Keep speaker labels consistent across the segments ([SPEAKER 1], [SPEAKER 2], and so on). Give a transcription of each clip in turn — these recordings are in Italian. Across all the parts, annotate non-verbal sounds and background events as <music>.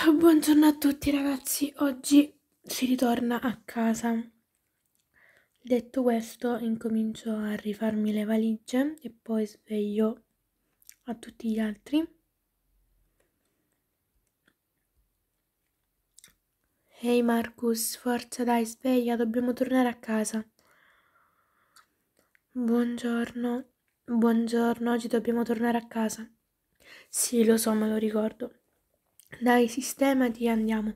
[SPEAKER 1] <laughs> Buongiorno a tutti ragazzi, oggi si ritorna a casa. Detto questo, incomincio a rifarmi le valigie e poi sveglio a tutti gli altri. Ehi hey Marcus, forza dai, sveglia, dobbiamo tornare a casa. Buongiorno, buongiorno, oggi dobbiamo tornare a casa. Sì, lo so, me lo ricordo. Dai, sistemati e andiamo.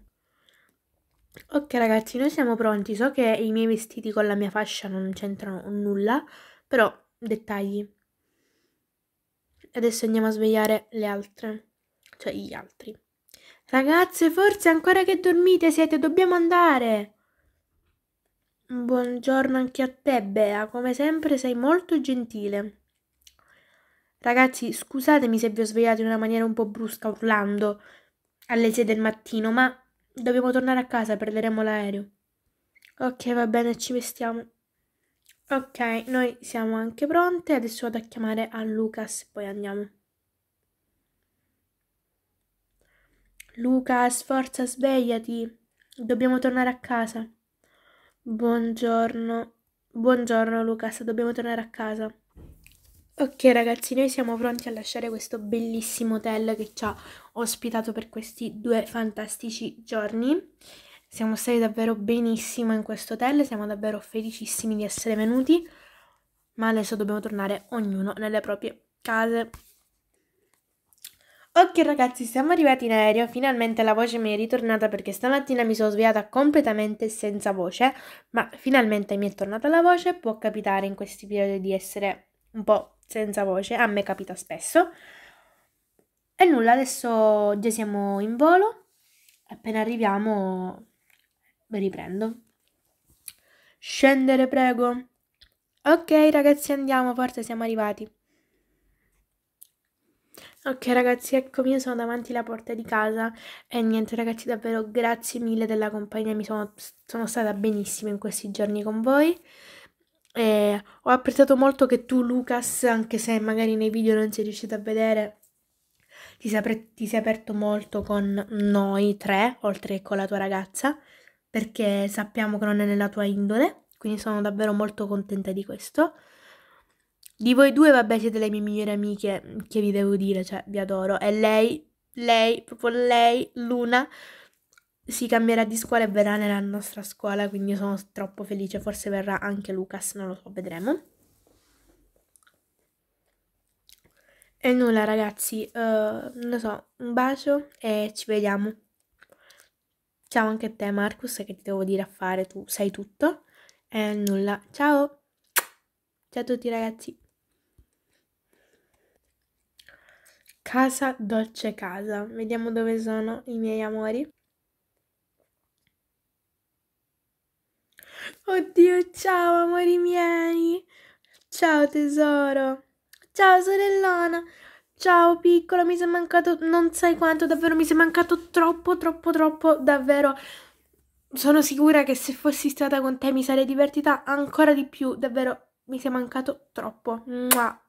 [SPEAKER 1] Ok ragazzi, noi siamo pronti. So che i miei vestiti con la mia fascia non c'entrano nulla, però dettagli. Adesso andiamo a svegliare le altre, cioè gli altri. Ragazze, forse ancora che dormite siete, dobbiamo andare. Buongiorno anche a te, Bea. Come sempre sei molto gentile. Ragazzi, scusatemi se vi ho svegliato in una maniera un po' brusca, urlando alle 6 del mattino, ma dobbiamo tornare a casa, perderemo l'aereo. Ok, va bene, ci vestiamo. Ok, noi siamo anche pronte, adesso vado a chiamare a Lucas e poi andiamo. Lucas, forza, svegliati. Dobbiamo tornare a casa. Buongiorno. Buongiorno Lucas, dobbiamo tornare a casa. Ok ragazzi, noi siamo pronti a lasciare questo bellissimo hotel che ci ha ospitato per questi due fantastici giorni. Siamo stati davvero benissimo in questo hotel, siamo davvero felicissimi di essere venuti, ma adesso dobbiamo tornare ognuno nelle proprie case. Ok ragazzi, siamo arrivati in aereo, finalmente la voce mi è ritornata perché stamattina mi sono svegliata completamente senza voce, ma finalmente mi è tornata la voce, può capitare in questi periodi di essere un po' senza voce, a me capita spesso. E nulla, adesso già siamo in volo, appena arriviamo riprendo. Scendere prego. Ok ragazzi andiamo, forse siamo arrivati. Ok ragazzi, eccomi, io sono davanti alla porta di casa e niente ragazzi, davvero grazie mille della compagnia, mi sono, sono stata benissimo in questi giorni con voi. E eh, ho apprezzato molto che tu, Lucas, anche se magari nei video non sei riuscito a vedere, ti sei, apre- ti sei aperto molto con noi tre, oltre che con la tua ragazza, perché sappiamo che non è nella tua indole, quindi sono davvero molto contenta di questo. Di voi due, vabbè, siete le mie migliori amiche, che vi devo dire, cioè, vi adoro. E lei, lei, proprio lei, Luna, si cambierà di scuola e verrà nella nostra scuola, quindi io sono troppo felice, forse verrà anche Lucas, non lo so, vedremo. E nulla ragazzi, uh, non lo so, un bacio e ci vediamo. Ciao anche a te Marcus, che ti devo dire a fare, tu sai tutto. E nulla, ciao! Ciao a tutti ragazzi! Casa Dolce Casa, vediamo dove sono i miei amori. Oddio, ciao amori miei. Ciao tesoro. Ciao sorellona. Ciao piccola, mi sei mancato non sai quanto, davvero mi sei mancato troppo, troppo, troppo, davvero. Sono sicura che se fossi stata con te mi sarei divertita ancora di più, davvero mi sei mancato troppo. Mua.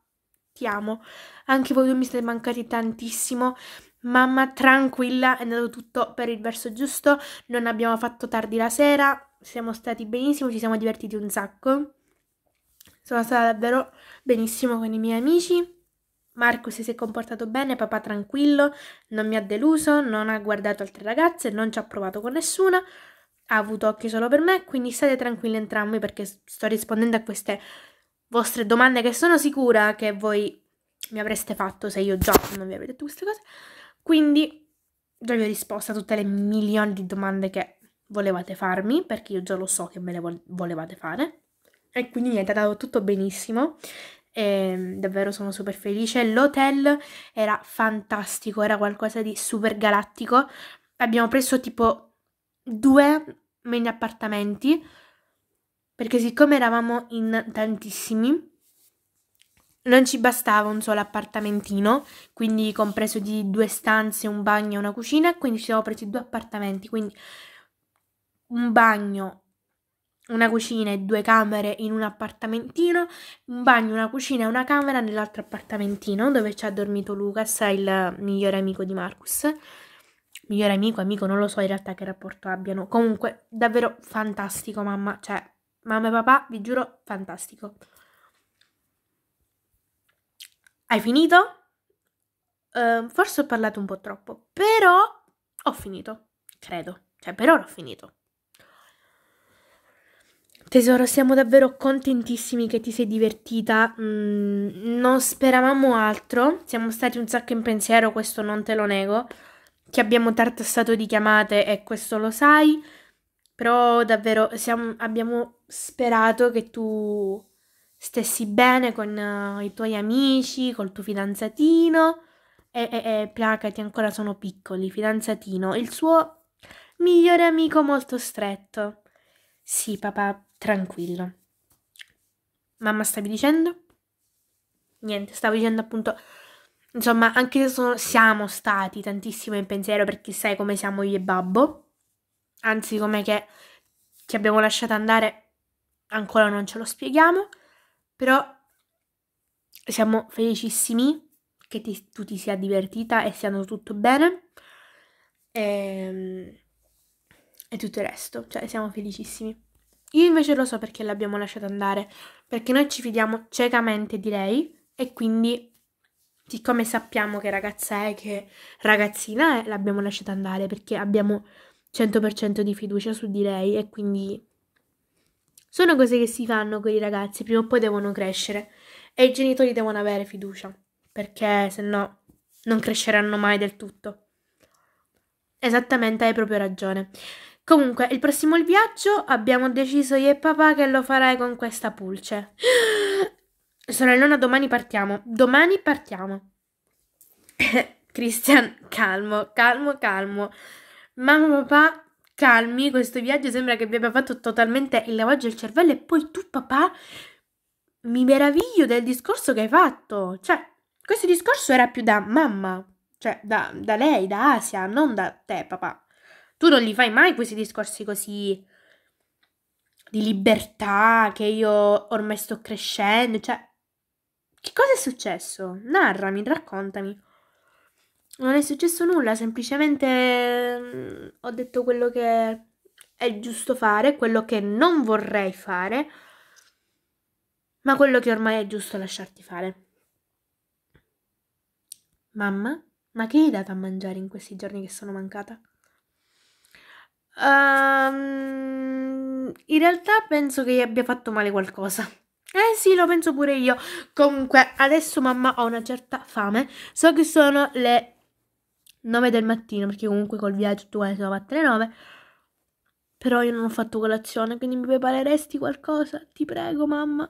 [SPEAKER 1] Ti amo. Anche voi due mi siete mancati tantissimo. Mamma, tranquilla, è andato tutto per il verso giusto, non abbiamo fatto tardi la sera, siamo stati benissimo, ci siamo divertiti un sacco. Sono stata davvero benissimo con i miei amici. Marcus si è comportato bene, papà tranquillo, non mi ha deluso, non ha guardato altre ragazze, non ci ha provato con nessuna, ha avuto occhi solo per me, quindi state tranquilli entrambi perché sto rispondendo a queste vostre domande che sono sicura che voi mi avreste fatto se io già non vi avrei detto queste cose. Quindi già vi ho risposto a tutte le milioni di domande che volevate farmi, perché io già lo so che me le volevate fare. E quindi niente, è andato tutto benissimo. E ehm, davvero sono super felice. L'hotel era fantastico, era qualcosa di super galattico. Abbiamo preso tipo due mini appartamenti perché siccome eravamo in tantissimi non ci bastava un solo appartamentino, quindi compreso di due stanze, un bagno e una cucina, quindi ci siamo presi due appartamenti, quindi un bagno, una cucina e due camere in un appartamentino, un bagno, una cucina e una camera nell'altro appartamentino dove ci ha dormito Lucas, il migliore amico di Marcus. Migliore amico, amico, non lo so in realtà che rapporto abbiano. Comunque, davvero fantastico, mamma. Cioè, mamma e papà, vi giuro, fantastico. Hai finito? Uh, forse ho parlato un po' troppo, però ho finito, credo. Cioè, per ora ho finito. Tesoro, siamo davvero contentissimi che ti sei divertita. Mm, non speravamo altro. Siamo stati un sacco in pensiero, questo non te lo nego. Ti abbiamo tartassato di chiamate e questo lo sai. Però davvero siamo, abbiamo sperato che tu stessi bene con uh, i tuoi amici, col tuo fidanzatino. E, e, e placati, ancora sono piccoli, fidanzatino. Il suo migliore amico molto stretto. Sì, papà, tranquillo. Mamma, stavi dicendo? Niente, stavo dicendo appunto... Insomma, anche se sono, siamo stati tantissimo in pensiero perché sai come siamo io e babbo, anzi come che ci abbiamo lasciato andare ancora non ce lo spieghiamo, però siamo felicissimi che ti, tu ti sia divertita e stiano tutto bene. E, ehm, e tutto il resto, cioè siamo felicissimi. Io invece lo so perché l'abbiamo lasciata andare, perché noi ci fidiamo ciecamente di lei e quindi siccome sappiamo che ragazza è, che ragazzina è, l'abbiamo lasciata andare perché abbiamo 100% di fiducia su di lei e quindi sono cose che si fanno con i ragazzi, prima o poi devono crescere e i genitori devono avere fiducia perché se no non cresceranno mai del tutto. Esattamente, hai proprio ragione. Comunque, il prossimo viaggio abbiamo deciso io e papà che lo farai con questa pulce. <gasps> Sorellona, domani partiamo. Domani partiamo. <coughs> Christian, calmo, calmo, calmo. Mamma, papà, calmi. Questo viaggio sembra che vi abbia fatto totalmente il lavaggio del cervello e poi tu, papà, mi meraviglio del discorso che hai fatto. Cioè, questo discorso era più da mamma, cioè da, da lei, da Asia, non da te, papà. Tu non gli fai mai questi discorsi così di libertà, che io ormai sto crescendo, cioè... Che cosa è successo? Narrami, raccontami. Non è successo nulla, semplicemente mm, ho detto quello che è giusto fare, quello che non vorrei fare, ma quello che ormai è giusto lasciarti fare. Mamma, ma che hai dato a mangiare in questi giorni che sono mancata? Um, in realtà penso che gli abbia fatto male qualcosa. Eh sì, lo penso pure io. Comunque, adesso mamma ho una certa fame. So che sono le 9 del mattino, perché comunque col viaggio tu quanto sono fatte le 9. Però io non ho fatto colazione, quindi mi prepareresti qualcosa? Ti prego, mamma.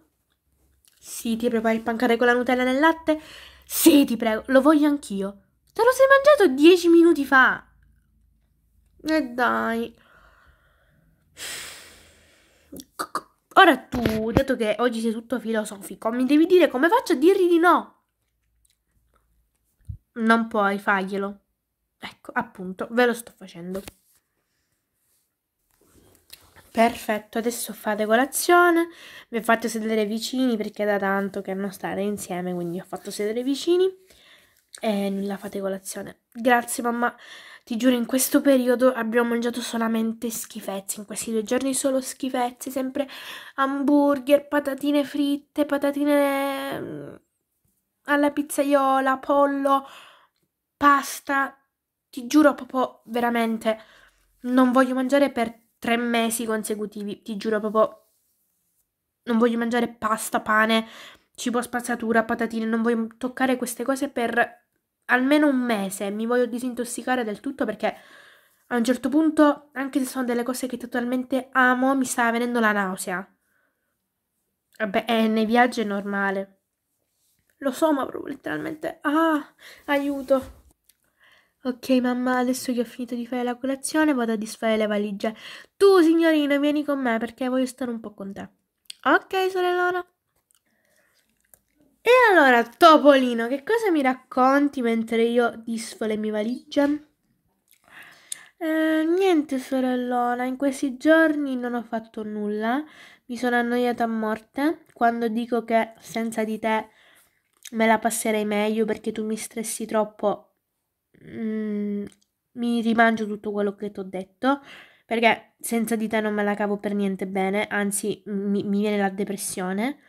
[SPEAKER 1] Sì, ti prepari il pancare con la Nutella nel latte? Sì, ti prego, lo voglio anch'io. Te lo sei mangiato 10 minuti fa. E eh, dai. Ora tu, dato che oggi sei tutto filosofico, mi devi dire come faccio a dirgli di no. Non puoi, faglielo. Ecco, appunto, ve lo sto facendo. Perfetto, adesso fate colazione, vi ho fatto sedere vicini perché è da tanto che non stare insieme, quindi ho fatto sedere vicini e nulla, fate colazione. Grazie mamma. Ti giuro, in questo periodo abbiamo mangiato solamente schifezze, in questi due giorni solo schifezze, sempre hamburger, patatine fritte, patatine mm, alla pizzaiola, pollo, pasta. Ti giuro, proprio, veramente, non voglio mangiare per tre mesi consecutivi, ti giuro, proprio, non voglio mangiare pasta, pane, cibo spazzatura, patatine, non voglio toccare queste cose per almeno un mese, mi voglio disintossicare del tutto perché a un certo punto, anche se sono delle cose che totalmente amo, mi sta venendo la nausea. Vabbè, eh, nei viaggi è normale. Lo so, ma proprio letteralmente... Ah, aiuto! Ok mamma, adesso che ho finito di fare la colazione vado a disfare le valigie. Tu signorina vieni con me perché voglio stare un po' con te. Ok sorellona. E allora, Topolino, che cosa mi racconti mentre io disfo le mie valigie? Eh, niente, sorellona, in questi giorni non ho fatto nulla, mi sono annoiata a morte quando dico che senza di te me la passerei meglio perché tu mi stressi troppo. Mm, mi rimangio tutto quello che ti ho detto perché senza di te non me la cavo per niente bene, anzi mi, mi viene la depressione.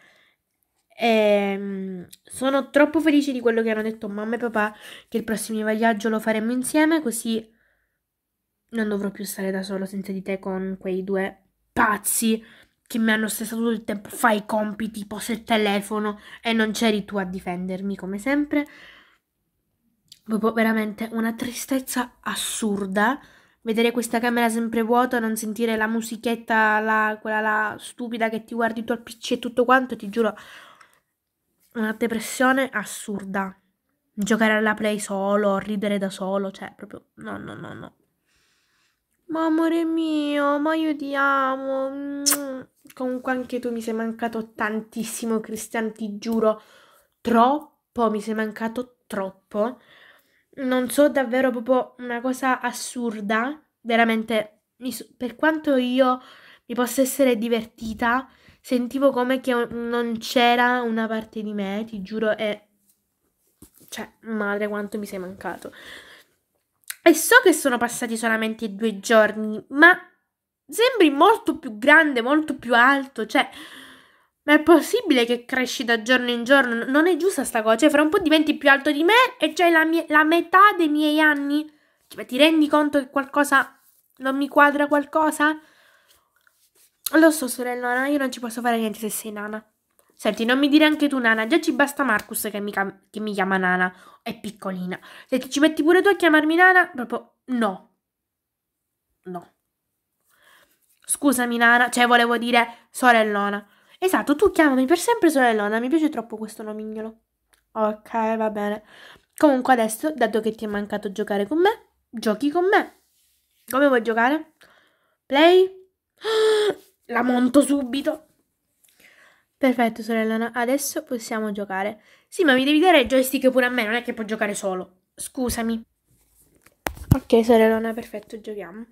[SPEAKER 1] E ehm, sono troppo felice di quello che hanno detto mamma e papà che il prossimo viaggio lo faremo insieme così non dovrò più stare da solo senza di te con quei due pazzi che mi hanno stressato tutto il tempo. Fai i compiti, posso il telefono e non c'eri tu a difendermi come sempre. Proprio veramente una tristezza assurda vedere questa camera sempre vuota, non sentire la musichetta, la, quella la stupida che ti guardi tu al PC e tutto quanto, ti giuro, una depressione assurda. Giocare alla play solo, ridere da solo, cioè proprio no, no, no, no. Ma amore mio, ma io ti amo. Comunque anche tu mi sei mancato tantissimo, Cristian, ti giuro, troppo, mi sei mancato troppo. Non so davvero proprio una cosa assurda, veramente, per quanto io mi possa essere divertita, sentivo come che non c'era una parte di me, ti giuro, e cioè, madre quanto mi sei mancato. E so che sono passati solamente due giorni, ma sembri molto più grande, molto più alto, cioè... Ma è possibile che cresci da giorno in giorno? Non è giusta sta cosa, cioè fra un po' diventi più alto di me e c'hai la, mie- la metà dei miei anni? Cioè, ti rendi conto che qualcosa... non mi quadra qualcosa? Lo so, sorella Nana, io non ci posso fare niente se sei nana. Senti, non mi dire anche tu nana, già ci basta Marcus che mi, che mi chiama nana, è piccolina. Se ti ci metti pure tu a chiamarmi nana, proprio no. No. Scusami nana, cioè volevo dire sorellona. Esatto, tu chiamami per sempre sorellona, mi piace troppo questo nomignolo. Ok, va bene. Comunque adesso, dato che ti è mancato giocare con me, giochi con me. Come vuoi giocare? Play? <gasps> Ah, la monto subito. Perfetto, sorella. Adesso possiamo giocare. Sì, ma mi devi dare il joystick pure a me, non è che puoi giocare solo. Scusami. Ok, sorellona, perfetto, giochiamo.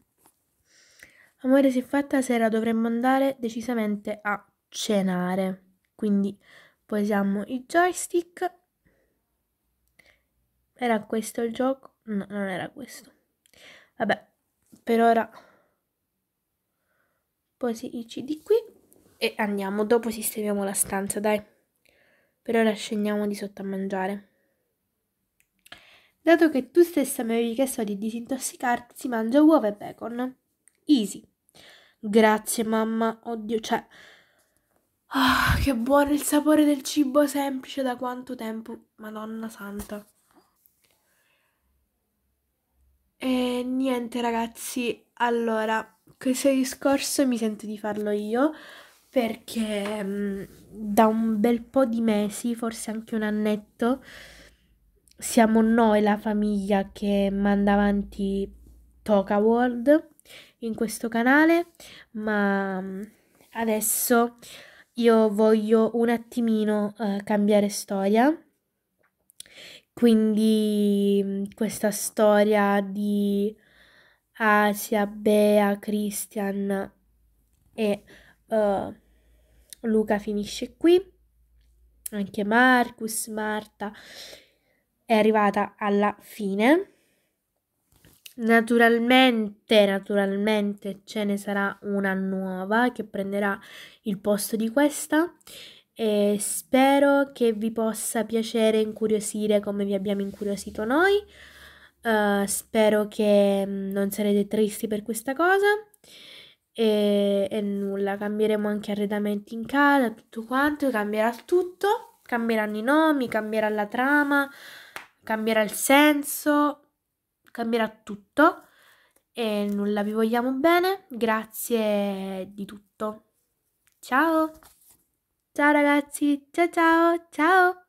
[SPEAKER 1] Amore, si è fatta sera, dovremmo andare decisamente a cenare. Quindi posiamo il joystick. Era questo il gioco? No, non era questo. Vabbè, per ora positici di qui e andiamo. Dopo sistemiamo la stanza, dai. Per ora scendiamo di sotto a mangiare. Dato che tu stessa mi avevi chiesto di disintossicarti, si mangia uova e bacon. Easy. Grazie mamma, oddio, cioè... oh, che buono il sapore del cibo semplice da quanto tempo, madonna santa. E niente ragazzi, allora questo discorso mi sento di farlo io perché mm, da un bel po' di mesi, forse anche un annetto, siamo noi la famiglia che manda avanti Toca World in questo canale, ma mm, adesso io voglio un attimino uh, cambiare storia. Quindi mm, questa storia di Asia, Bea, Christian e uh, Luca finisce qui. Anche Marcus, Marta è arrivata alla fine. Naturalmente, naturalmente ce ne sarà una nuova che prenderà il posto di questa e spero che vi possa piacere incuriosire come vi abbiamo incuriosito noi. Uh, spero che mm, non sarete tristi per questa cosa. E, e, nulla, cambieremo anche arredamenti in casa, tutto quanto, cambierà tutto, cambieranno i nomi, cambierà la trama, cambierà il senso, cambierà tutto e nulla, vi vogliamo bene, grazie di tutto. Ciao! Ciao ragazzi, ciao ciao, ciao!